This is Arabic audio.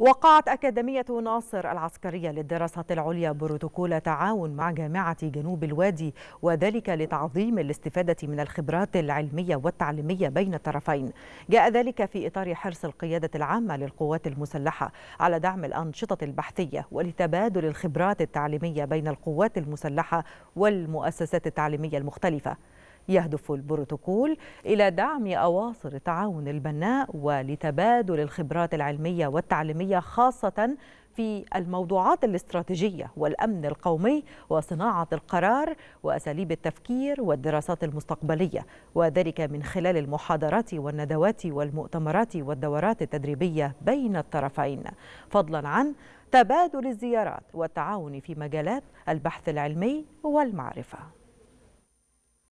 وقعت أكاديمية ناصر العسكرية للدراسات العليا بروتوكول تعاون مع جامعة جنوب الوادي وذلك لتعظيم الاستفادة من الخبرات العلمية والتعليمية بين الطرفين جاء ذلك في إطار حرص القيادة العامة للقوات المسلحة على دعم الأنشطة البحثية ولتبادل الخبرات التعليمية بين القوات المسلحة والمؤسسات التعليمية المختلفة يهدف البروتوكول إلى دعم أواصر التعاون البناء ولتبادل الخبرات العلمية والتعليمية خاصة في الموضوعات الاستراتيجية والأمن القومي وصناعة القرار وأساليب التفكير والدراسات المستقبلية وذلك من خلال المحاضرات والندوات والمؤتمرات والدورات التدريبية بين الطرفين فضلا عن تبادل الزيارات والتعاون في مجالات البحث العلمي والمعرفة